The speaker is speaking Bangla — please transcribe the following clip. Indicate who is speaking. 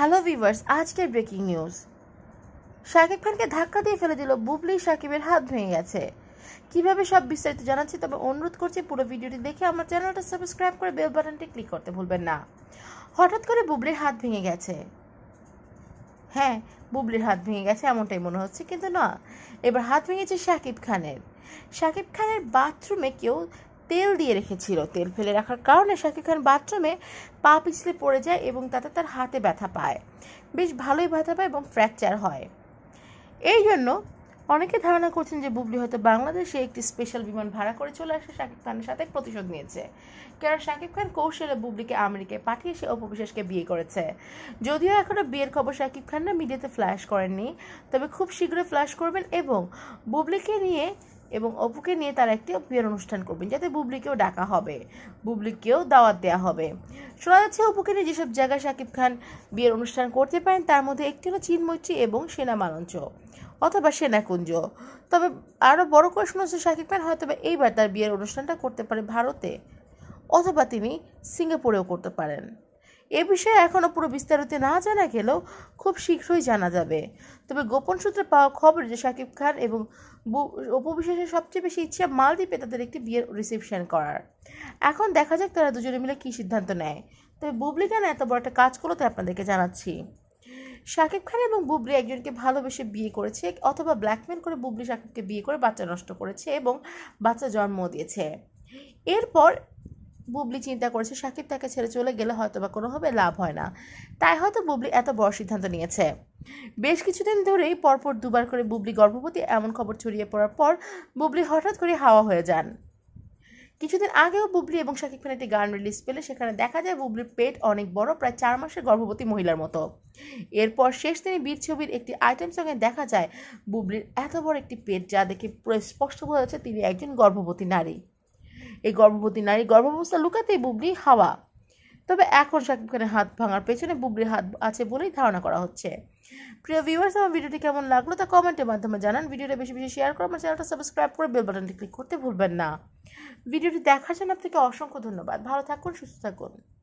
Speaker 1: হ্যালো ভিভার্স আজকের ব্রেকিং নিউজ শাকিব খানকে ধাক্কা দিয়ে ফেলে দিল বুবলি শাকিবের হাত ভেঙে গেছে কিভাবে সব বিস্তারিত জানাচ্ছি তবে অনুরোধ করছি পুরো ভিডিওটি দেখে আমার চ্যানেলটা সাবস্ক্রাইব করে বেল বাটনটি ক্লিক করতে ভুলবেন না হঠাৎ করে বুবলির হাত ভেঙে গেছে হ্যাঁ বুবলির হাত ভেঙে গেছে এমনটাই মনে হচ্ছে কিন্তু না এবার হাত ভেঙেছে শাকিব খানের শাকিব খানের বাথরুমে কেউ তেল দিয়ে রেখেছিল তেল ফেলে রাখার কারণে শাকিব খান বাথরুমে পা পিছলে পড়ে যায় এবং তাতে তার হাতে ব্যথা পায় বেশ ভালোই ব্যথা পায় এবং ফ্র্যাকচার হয় এই জন্য অনেকে ধারণা করছেন যে বুবলি হয়তো বাংলাদেশে একটি স্পেশাল বিমান ভাড়া করে চলে আসে শাকিব খানের সাথে প্রতিশোধ নিয়েছে কারণ শাকিব খান কৌশলে বুবলিকে আমেরিকায় পাঠিয়ে সে উপবিশেষকে বিয়ে করেছে যদিও এখনও বিয়ের খবর শাকিব খানরা মিডিয়াতে ফ্ল্যাশ করেননি তবে খুব শীঘ্রই ফ্ল্যাশ করবেন এবং বুবলিকে নিয়ে এবং অপুকে নিয়ে তার একটি বিয়ের অনুষ্ঠান করবেন যাতে বুবলিকেও ডাকা হবে বুবলিকেও দাওয়াত দেওয়া হবে শোনা যাচ্ছে অপুকে নিয়ে যেসব জায়গায় শাকিব খান বিয়ের অনুষ্ঠান করতে পারেন তার মধ্যে একটি হলো চিনমৈত্রী এবং সেনা মানঞ্চ অথবা সেনাকুঞ্জ তবে আরও বড় করে শোনা যাচ্ছে শাকিব খান হয়তো এইবার তার বিয়ের অনুষ্ঠানটা করতে পারে ভারতে অথবা তিনি সিঙ্গাপুরেও করতে পারেন এ বিষয়ে এখনও পুরো বিস্তারিত না জানা গেলেও খুব শীঘ্রই জানা যাবে তবে গোপন সূত্রে পাওয়া খবর যে শাকিব খান এবং অপু বিশ্বাসের সবচেয়ে বেশি ইচ্ছা মালদ্বীপে তাদের একটি বিয়ের রিসেপশন করার এখন দেখা যাক তারা দুজনে মিলে কী সিদ্ধান্ত নেয় তবে বুবলি কেন এত বড় একটা কাজ করলো তাই আপনাদেরকে জানাচ্ছি শাকিব খান এবং বুবলি একজনকে ভালোবেসে বিয়ে করেছে অথবা ব্ল্যাকমেল করে বুবলি শাকিবকে বিয়ে করে বাচ্চা নষ্ট করেছে এবং বাচ্চা জন্ম দিয়েছে এরপর বুবলি চিন্তা করেছে সাকিব তাকে ছেড়ে চলে গেলে হয়তো বা কোনোভাবে লাভ হয় না তাই হয়তো বুবলি এত বড় সিদ্ধান্ত নিয়েছে বেশ কিছুদিন ধরেই পরপর দুবার করে বুবলি গর্ভবতী এমন খবর ছড়িয়ে পড়ার পর বুবলি হঠাৎ করে হাওয়া হয়ে যান কিছুদিন আগেও বুবলি এবং শাকিব খান একটি গান রিলিজ পেলে সেখানে দেখা যায় বুবলির পেট অনেক বড় প্রায় চার মাসের গর্ভবতী মহিলার মতো এরপর শেষ দিনে বীর ছবির একটি আইটেম সঙ্গে দেখা যায় বুবলির এত বড় একটি পেট যা দেখে স্পষ্ট বোঝা যাচ্ছে তিনি একজন গর্ভবতী নারী এই গর্ভবতী নারী গর্ভাবস্থা লুকাতেই বুবরি হাওয়া তবে এখন শাকিব খানের হাত ভাঙার পেছনে বুবলির হাত আছে বলেই ধারণা করা হচ্ছে প্রিয় ভিউয়ার্স আমার ভিডিওটি কেমন লাগলো তা কমেন্টের মাধ্যমে জানান ভিডিওটা বেশি বেশি শেয়ার করে আমার চ্যানেলটা সাবস্ক্রাইব করে বেল বাটনটি ক্লিক করতে ভুলবেন না ভিডিওটি দেখার জন্য আপনাকে অসংখ্য ধন্যবাদ ভালো থাকুন সুস্থ থাকুন